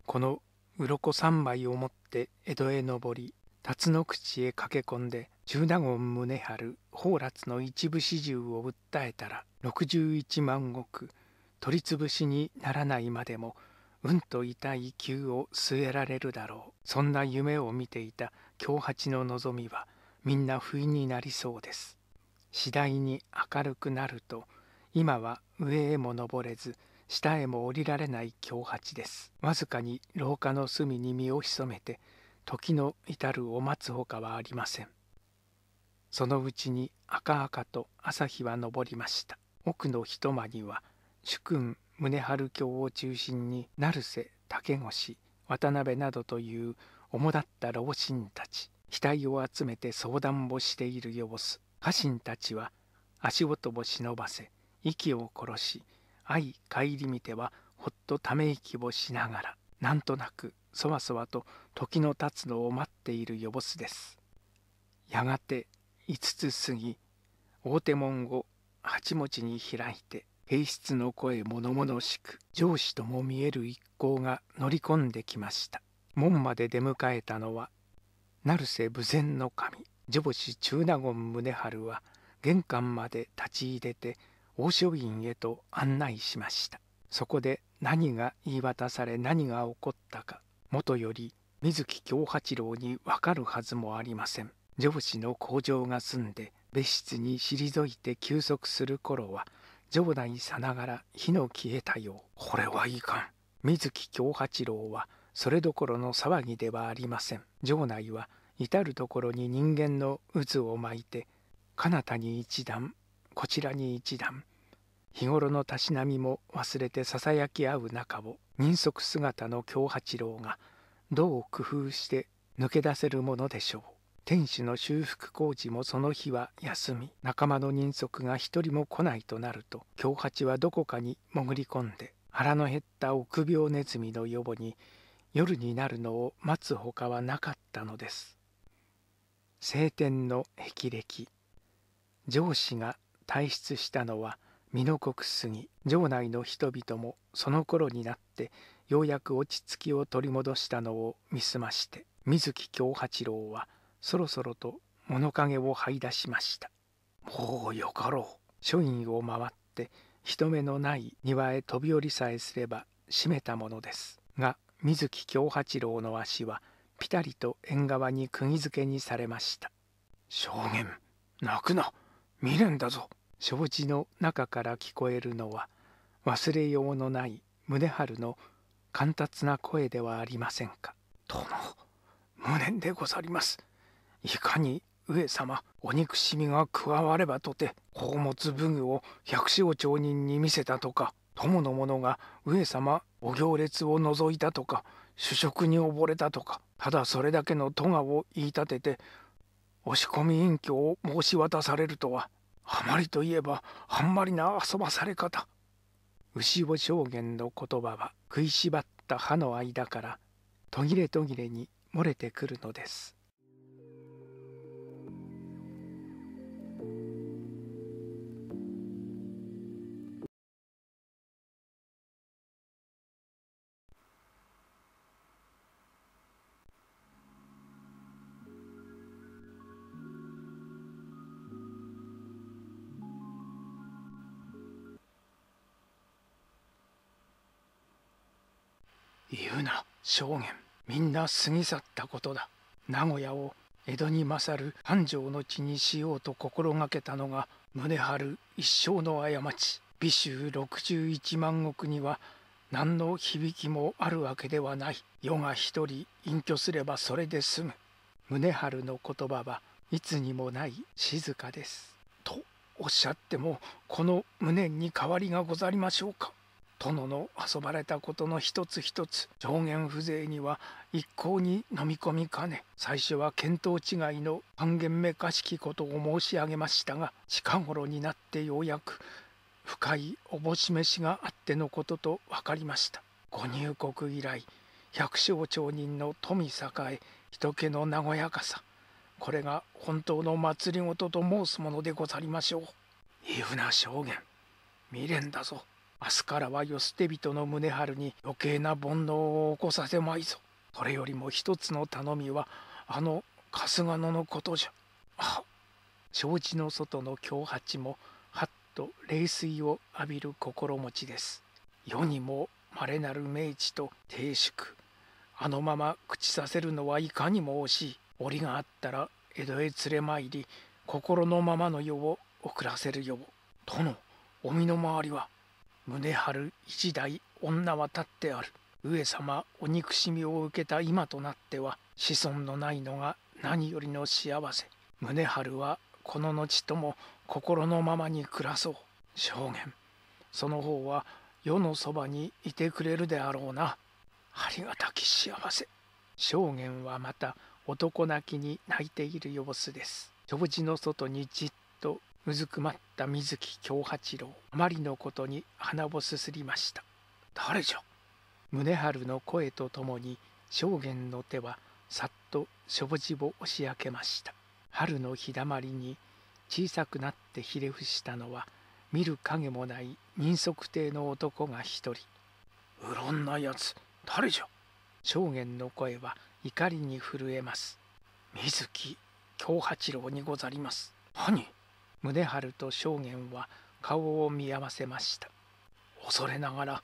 A: この鱗3枚を持って江戸へ登り辰の口へ駆け込んで十納言宗春宝辣の一部始終を訴えたら61万石取り潰しにならないまでもうんと痛い急を据えられるだろうそんな夢を見ていた京八の望みはみんな不意になりそうです次第に明るくなると今は上へも登れず下へも降りられない強八ですわずかに廊下の隅に身を潜めて時の至るを待つほかはありませんそのうちに赤々と朝日は昇りました奥の一間には主君宗春卿を中心に成瀬竹越渡辺などという主だった老人たち額を集めて相談をしている様子家臣たちは足音を忍ばせ息を殺し相り見てはほっとため息をしながらなんとなくそわそわと時の経つのを待っているよぼすですやがて5つ過ぎ大手門を八文字に開いて平室の声物々しく上司とも見える一行が乗り込んできました門まで出迎えたのは成瀬無前の神助母師中納言宗春は玄関まで立ち入れて大書院へと案内しましたそこで何が言い渡され何が起こったかもとより水木京八郎にわかるはずもありません上司の工場が済んで別室に退いて休息する頃は城内さながら火の消えたようこれはいかん水木京八郎はそれどころの騒ぎではありません城内は至る所に人間の渦を巻いて彼方に一段こちらに一段日頃のたしなみも忘れてささやき合う中を人足姿の京八郎がどう工夫して抜け出せるものでしょう天使の修復工事もその日は休み仲間の人足が一人も来ないとなると京八はどこかに潜り込んで腹の減った臆病ネズミの予防に夜になるのを待つほかはなかったのです。晴天の霹靂上司が退出したのは身の濃くすぎ城内の人々もその頃になってようやく落ち着きを取り戻したのを見すまして水木京八郎はそろそろと物陰を這い出しましたもうよかろう書院を回って人目のない庭へ飛び降りさえすれば閉めたものですが水木京八郎の足はピタリと縁側に釘付けにされました証言泣くな未練だぞ障子の中から聞こえるのは忘れようのない宗春の簡達な声ではありませんか殿無念でござりますいかに上様お憎しみが加わればとて宝物武具を百姓町人に見せたとか友の者が上様お行列を除いたとか主食に溺れたとかただそれだけの賀を言い立てて押し込み隠居を申し渡されるとはあまりといえばあんまりな遊ばされ方牛尾証言の言葉は食いしばった歯の間から途切れ途切れに漏れてくるのです。急な証言みんな過ぎ去ったことだ名古屋を江戸に勝る繁盛の地にしようと心がけたのが宗春一生の過ち美六61万石には何の響きもあるわけではない世が一人隠居すればそれで済む宗春の言葉はいつにもない静かですとおっしゃってもこの無念に変わりがござりましょうか殿の遊ばれたことの一つ一つ上限風情には一向に飲み込みかね最初は見当違いの半減めかしきことを申し上げましたが近頃になってようやく深いおぼししがあってのことと分かりましたご入国以来百姓町人の富栄人気の和やかさこれが本当の祭りごとと申すものでござりましょう。いふな証言未練だぞ。明日からはよ捨て人の宗春に余計な煩悩を起こさせまいぞ。それよりも一つの頼みはあの春日野のことじゃ。あ障子の外の京八もはっと冷水を浴びる心持ちです。世にも稀なる明治と定宿。あのまま朽ちさせるのはいかにも惜しい。折があったら江戸へ連れ参り心のままの世を送らせるよう。殿お身の回りは胸張る一代女は立ってある上様お憎しみを受けた今となっては子孫のないのが何よりの幸せ宗春はこの後とも心のままに暮らそう証言その方は世のそばにいてくれるであろうなありがたき幸せ証言はまた男泣きに泣いている様子です障子の外にじっとうずくまってった水木京八郎あまりのことに鼻をすすりました誰じゃ宗春の声とともに証言の手はさっとしょぼじを押し開けました春の日だまりに小さくなってひれ伏したのは見る影もない人足亭の男が一人うろんなやつ誰じゃ証言の声は怒りに震えます水木京八郎にござります何宗春と証言は顔を見合わせました恐れながら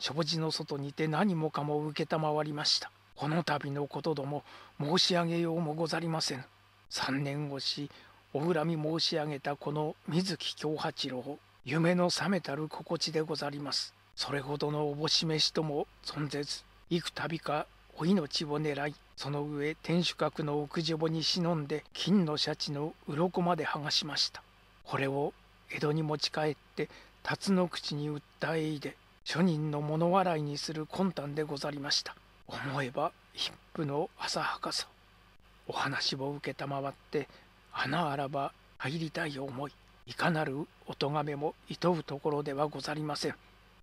A: 障子の外にて何もかも承りましたこの度のことども申し上げようもござりません三年越しお恨み申し上げたこの水木京八郎夢の覚めたる心地でござりますそれほどのおぼしめしとも存ぜず幾度かお命を狙いその上天守閣の屋上に忍んで金のシャチの鱗まで剥がしましたこれを江戸に持ち帰って辰の口に訴え入で庶人の物笑いにする魂胆でござりました思えば一夫の浅はかさお話を受けたまわって花あらば入りたい思いいかなるお咎めもいとうところではござりません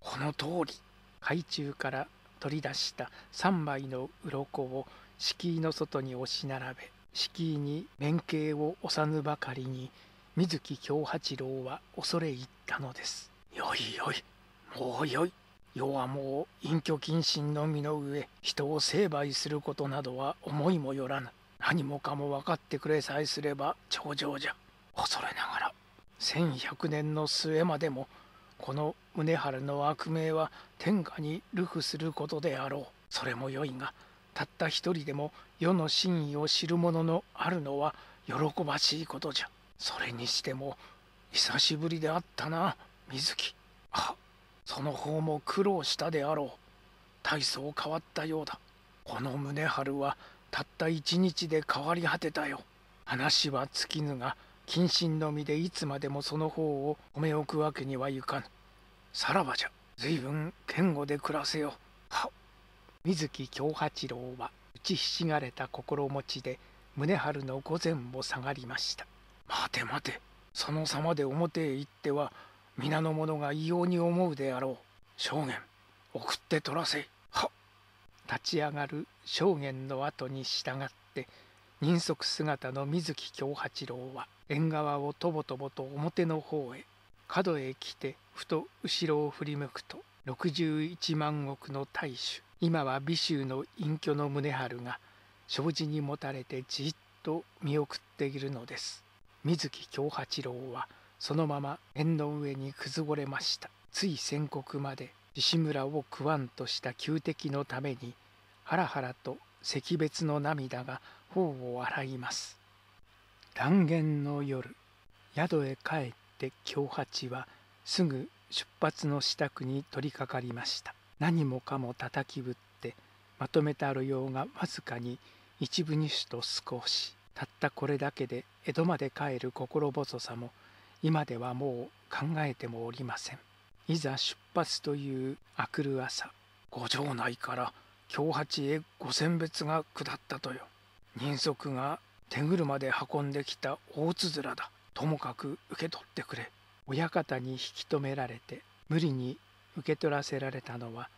A: この通り海中から取り出した三枚の鱗を敷居の外に押し並べ敷居に面形を押さぬばかりに水木京八郎は恐れ入ったのですよいよいもうよい世はもう隠居謹慎の身の上人を成敗することなどは思いもよらぬ何もかも分かってくれさえすれば頂上じゃ恐れながら千百年の末までもこの宗春の悪名は天下に流布することであろうそれもよいがたった一人でも世の真意を知る者のあるのは喜ばしいことじゃそれにしても久しぶりであったな水木あその方も苦労したであろう大層変わったようだこの宗春はたった一日で変わり果てたよ話は尽きぬが謹慎の身でいつまでもその方を褒め置くわけにはいかぬさらばじゃ随分堅固で暮らせよは水木京八郎は打ちひしがれた心持ちで宗春の御前を下がりました待て待てその様で表へ行っては皆の者が異様に思うであろう証言送って取らせは立ち上がる証言の後に従って人足姿の水木京八郎は縁側をとぼとぼと表の方へ角へ来てふと後ろを振り向くと61万石の大主今は美州の隠居の宗春が障子にもたれてじっと見送っているのです。水木京八郎はそのまま縁の上にくずごれましたつい宣告まで西村を食わんとした旧敵のためにハラハラと惜別の涙が頬を洗います断言の夜宿へ帰って京八はすぐ出発の支度に取り掛かりました何もかも叩きぶってまとめた路うがわずかに一部二種と少したったこれだけで江戸まで帰る心細さも今ではもう考えてもおりませんいざ出発という明くる朝五条内から京八へ五選別が下ったとよ人足が手車で運んできた大つづらだともかく受け取ってくれ親方に引き止められて無理に受け取らせられたのは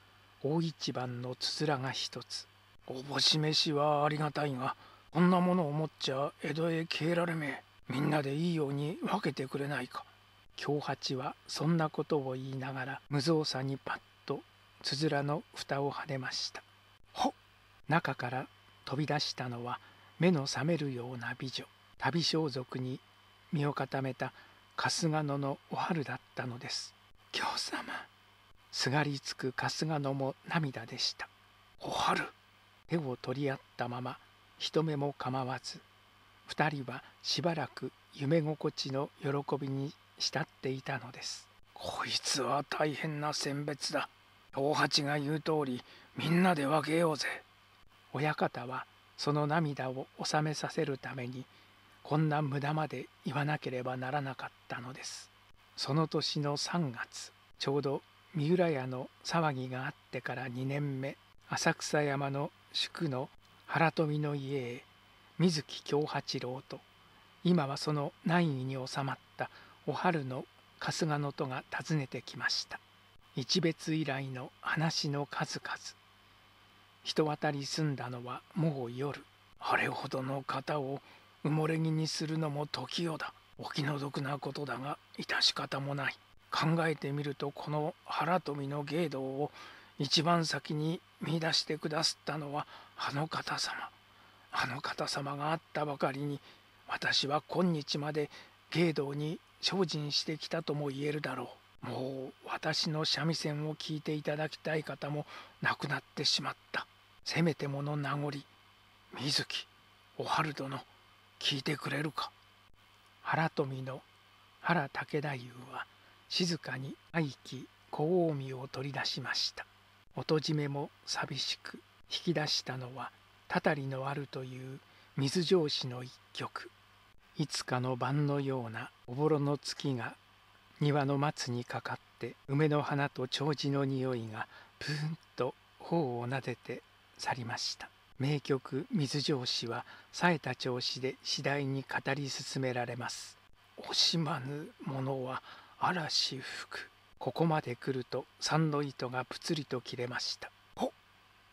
A: 大一番のつづらが一つおぼし飯はありがたいがこんなものを持っちゃ江戸へ消えられめみんなでいいように分けてくれないか京八はそんなことを言いながら無造作にパッとつづらの蓋をはねましたほっ中から飛び出したのは目の覚めるような美女旅装束に身を固めた春日野のお春だったのです京様すがりつく春日野も涙でしたお春手を取り合ったまま人目も構わず二人はしばらく夢心地の喜びに慕っていたのですこいつは大変な選別だ大八が言う通りみんなで分けようぜ親方はその涙を収めさせるためにこんな無駄まで言わなければならなかったのですその年の3月ちょうど三浦屋の騒ぎがあってから2年目浅草山の宿の原富の家へ水木京八郎と今はその難易に収まったお春の春日野とが訪ねてきました一別以来の話の数々人渡り済んだのはもう夜あれほどの方を埋もれ木にするのも時よだお気の毒なことだが致し方もない考えてみるとこの原富の芸道を一番先に見出してくだすったのはあの方様あの方様があったばかりに私は今日まで芸道に精進してきたとも言えるだろうもう私の三味線を聞いていただきたい方も亡くなってしまったせめてもの名残水木お春殿聞いてくれるか原富の原武太夫は静かに愛機小近江を取り出しました音締めも寂しく引き出したのは「たたりのある」という水上司の一曲いつかの晩のようなおぼろの月が庭の松にかかって梅の花と長寿の匂いがプーンと頬を撫でて去りました名曲「水上司は冴えた調子で次第に語り進められます惜しまぬ者は嵐吹くここまで来ると三の糸がぷつりと切れました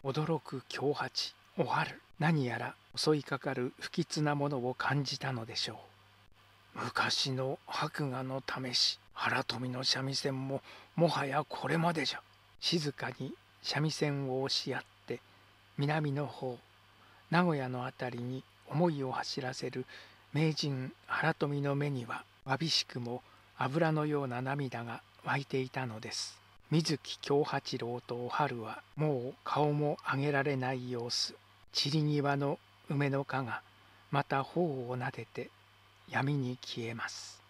A: 驚く強八おる何やら襲いかかる不吉なものを感じたのでしょう昔の白河の試し原富の三味線ももはやこれまでじゃ静かに三味線を押し合って南の方名古屋の辺りに思いを走らせる名人原富の目にはわびしくも油のような涙が湧いていたのです水木京八郎とお春はもう顔も上げられない様子散り際の梅の花がまた頬をなでて闇に消えます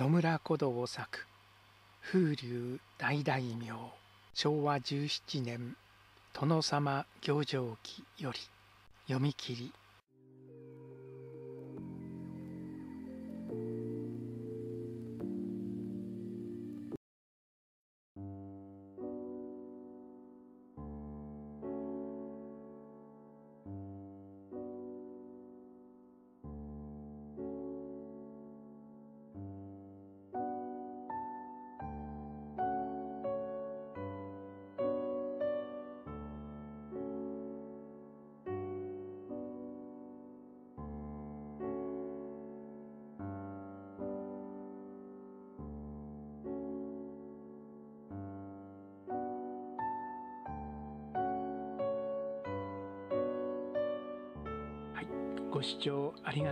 A: 野村古道を作風流大大名昭和17年殿様行上記より読み切り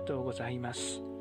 A: とうございます。